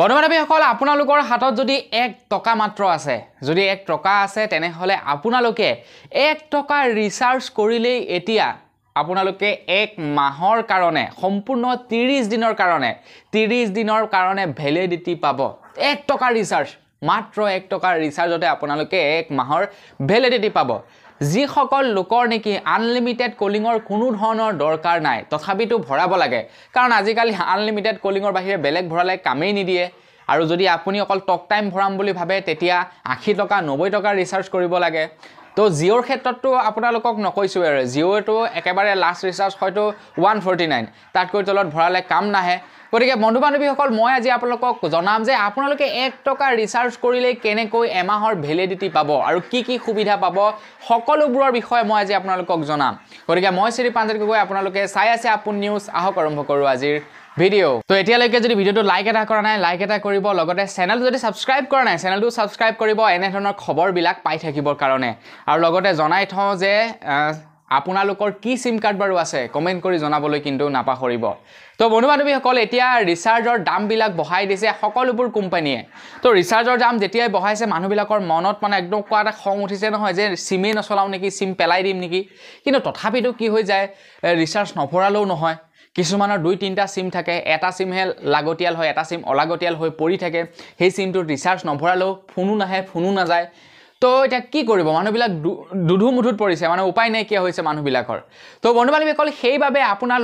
বন্ধুবান্ধৱীসকল আপোনালোকৰ হাতত যদি এক টকা মাত্ৰ আছে যদি এক টকা আছে তেনেহ'লে আপোনালোকে এক টকা ৰিচাৰ্জ কৰিলেই এতিয়া আপোনালোকে এক মাহৰ কাৰণে সম্পূৰ্ণ ত্ৰিছ দিনৰ কাৰণে ত্ৰিছ দিনৰ কাৰণে ভেলিডিটি পাব এক টকা ৰিচাৰ্জ মাত্ৰ এক টকাৰ ৰিচাৰ্জতে আপোনালোকে এক মাহৰ ভেলিডিটি পাব যিসকল লোকৰ নেকি আনলিমিটেড কলিঙৰ কোনো ধৰণৰ দৰকাৰ নাই তথাপিতো ভৰাব লাগে কাৰণ আজিকালি আনলিমিটেড কলিঙৰ বাহিৰে বেলেগ ভৰালে কামেই নিদিয়ে আৰু যদি আপুনি অকল টক টাইম ভৰাম বুলি ভাবে তেতিয়া আশী টকা নব্বৈ টকা ৰিচাৰ্জ কৰিব লাগে ত' জিঅ'ৰ ক্ষেত্ৰততো আপোনালোকক নকৈছোঁৱে আৰু জিঅ'টো একেবাৰে লাষ্ট ৰিচাৰ্জ হয়তো ওৱান ফৰ্টি নাইন তাতকৈ তলত ভৰালে কাম নাহে গতিকে বন্ধু বান্ধৱীসকল মই আজি আপোনালোকক জনাম যে আপোনালোকে এক টকা ৰিচাৰ্জ কৰিলে কেনেকৈ এমাহৰ ভেলিডিটি পাব আৰু কি কি সুবিধা পাব সকলোবোৰৰ বিষয়ে মই আজি আপোনালোকক জনাম গতিকে মই শ্ৰী পাঞ্জাৱ গগৈ আপোনালোকে চাই আছে আপোন নিউজ আহক আৰম্ভ কৰোঁ আজিৰ ভিডিঅ' ত' এতিয়ালৈকে যদি ভিডিঅ'টো লাইক এটা কৰা নাই লাইক এটা কৰিব লগতে চেনেলটো যদি ছাবস্ক্ৰাইব কৰা নাই চেনেলটো ছাবস্ক্ৰাইব কৰিব এনেধৰণৰ খবৰবিলাক পাই থাকিবৰ কাৰণে আৰু লগতে জনাই থওঁ যে আপোনালোকৰ কি চিম কাৰ্ড বাৰু আছে কমেণ্ট কৰি জনাবলৈ কিন্তু নাপাহৰিব তো বন্ধু বান্ধৱীসকল এতিয়া ৰিচাৰ্জৰ দামবিলাক বহাই দিছে সকলোবোৰ কোম্পানীয়ে তো ৰিচাৰ্জৰ দাম যেতিয়াই বহাইছে মানুহবিলাকৰ মনত মানে একদম কোৱা এটা খং উঠিছে নহয় যে চিমেই নচলাওঁ নেকি চিম পেলাই দিম নেকি কিন্তু তথাপিতো কি হৈ যায় ৰিচাৰ্জ নভৰালেও নহয় কিছুমানৰ দুই তিনিটা চিম থাকে এটা চিমহে লাগতিয়াল হয় এটা চিম অলাগতিয়াল হৈ পৰি থাকে সেই চিমটোত ৰিচাৰ্জ নভৰালেও ফোনো নাহে ফোনো নাযায় তো এতিয়া কি কৰিব মানুহবিলাক দুধু মুঠুত পৰিছে মানে উপায় নাইকিয়া হৈছে মানুহবিলাকৰ তো বন্ধু বান্ধবী কল সেইভাবে আপনাৰ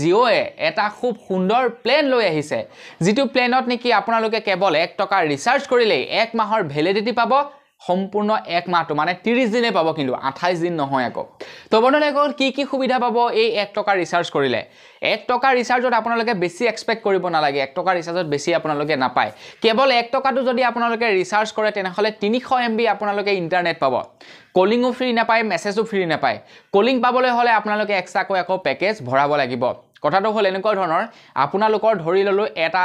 জিওয়ে এটা খুব সুন্দৰ প্লেন লৈ আহিছে যিটো প্লেনত নেকি আপোনালোকে কেৱল এক টকা ৰিচাৰ্জ কৰিলেই এক মাহৰ ভেলিডিটি পাব সম্পূৰ্ণ এক মাহটো মানে ত্ৰিছ দিনে পাব কিন্তু আঠাইছ দিন নহয় আকৌ তো বন্ধুসকল কি কি সুবিধা পাব এই এক টকা ৰিচাৰ্জ কৰিলে এক টকা ৰিচাৰ্জত আপোনালোকে বেছি এক্সপেক্ট কৰিব নালাগে এক টকা ৰিচাৰ্জত বেছি আপোনালোকে নাপায় কেৱল এক টকাটো যদি আপোনালোকে ৰিচাৰ্জ কৰে তেনেহ'লে তিনিশ এম বি আপোনালোকে ইণ্টাৰনেট পাব কলিঙো ফ্ৰী নাপায় মেছেজো ফ্ৰী নাপায় কলিং পাবলৈ হ'লে আপোনালোকে এক্সট্ৰাকৈ আকৌ পেকেজ ভৰাব লাগিব কথাটো হ'ল এনেকুৱা ধৰণৰ আপোনালোকৰ ধৰি ল'লোঁ এটা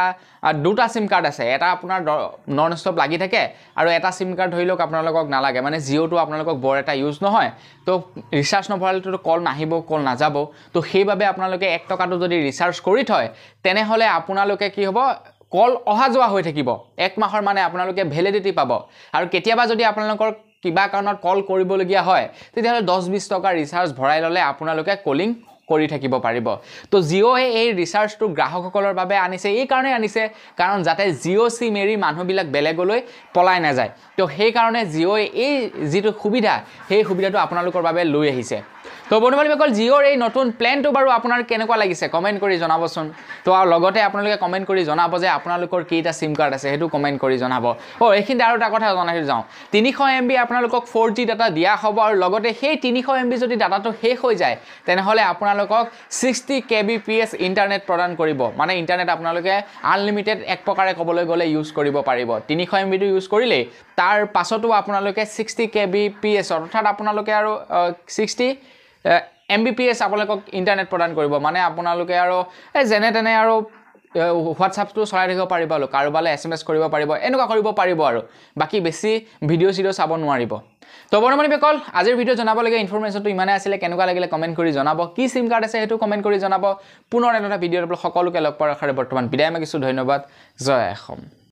দুটা চিম কাৰ্ড আছে এটা আপোনাৰ নন ষ্টপ লাগি থাকে আৰু এটা চিম কাৰ্ড ধৰি লওক আপোনালোকক নালাগে মানে জিঅ'টো আপোনালোকক বৰ এটা ইউজ নহয় তো ৰিচাৰ্জ নভৰালেতো কল নাহিব কল নাযাব তো সেইবাবে আপোনালোকে এক টকাটো যদি ৰিচাৰ্জ কৰি থয় তেনেহ'লে আপোনালোকে কি হ'ব কল অহা যোৱা হৈ থাকিব এক মাহৰ মানে আপোনালোকে ভেলিডিটি পাব আৰু কেতিয়াবা যদি আপোনালোকৰ কিবা কাৰণত কল কৰিবলগীয়া হয় তেতিয়াহ'লে দহ বিছ টকা ৰিচাৰ্জ ভৰাই ল'লে আপোনালোকে কলিং কৰি থাকিব পাৰিব তো জিঅ'য়ে এই ৰিচাৰ্জটো গ্ৰাহকসকলৰ বাবে আনিছে এইকাৰণে আনিছে কাৰণ যাতে জিঅ' চিম এৰি মানুহবিলাক বেলেগলৈ পলাই নাযায় তো সেইকাৰণে জিঅ'ই এই যিটো সুবিধা সেই সুবিধাটো আপোনালোকৰ বাবে লৈ আহিছে তো বন্ধুবান্ধীসকল জিঅ'ৰ এই নতুন প্লেনটো বাৰু আপোনাৰ কেনেকুৱা লাগিছে কমেণ্ট কৰি জনাবচোন তো আৰু লগতে আপোনালোকে কমেণ্ট কৰি জনাব যে আপোনালোকৰ কেইটা চিম কাৰ্ড আছে সেইটো কমেণ্ট কৰি জনাব অঁ এইখিনিতে আৰু এটা কথা জনাই যাওঁ তিনিশ এম বি আপোনালোকক ফ'ৰ জি ডাটা দিয়া হ'ব আৰু লগতে সেই তিনিশ এম বি যদি ডাটাটো শেষ হৈ যায় তেনেহ'লে আপোনালোকক sixty K B P S internet প্ৰদান কৰিব মানে ইণ্টাৰনেট আপোনালোকে আনলিমিটেড এক প্ৰকাৰে ক'বলৈ গ'লে ইউজ কৰিব পাৰিব তিনিশ এম বিটো ইউজ কৰিলেই তাৰ পাছতো আপোনালোকে ছিক্সটি কে বি পি এছৰ অৰ্থাৎ আপোনালোকে আৰু sixty M B P S আপোনালোকক ইণ্টাৰনেট প্ৰদান কৰিব মানে আপোনালোকে আৰু এই যেনে তেনে আৰু হোৱাটছআপটো চলাই থাকিব পাৰিব আৰু কাৰোবালৈ এছ এম এছ কৰিব পাৰিব এনেকুৱা কৰিব পাৰিব আৰু বাকী বেছি ভিডিঅ' চিডিঅ' চাব নোৱাৰিব তো বৰ্তমান বিকল আজিৰ ভিডিঅ' জনাবলগীয়া ইনফৰ্মেশ্যনটো ইমানেই আছিলে কেনেকুৱা লাগিলে কমেণ্ট কৰি জনাব কি চিম কাৰ্ড আছে সেইটো কমেণ্ট কৰি জনাব পুনৰ এটা ভিডিঅ' সকলোকে লগ পোৱাৰ আশাৰে বৰ্তমান বিদায় মাগিছোঁ ধন্যবাদ জয় অসম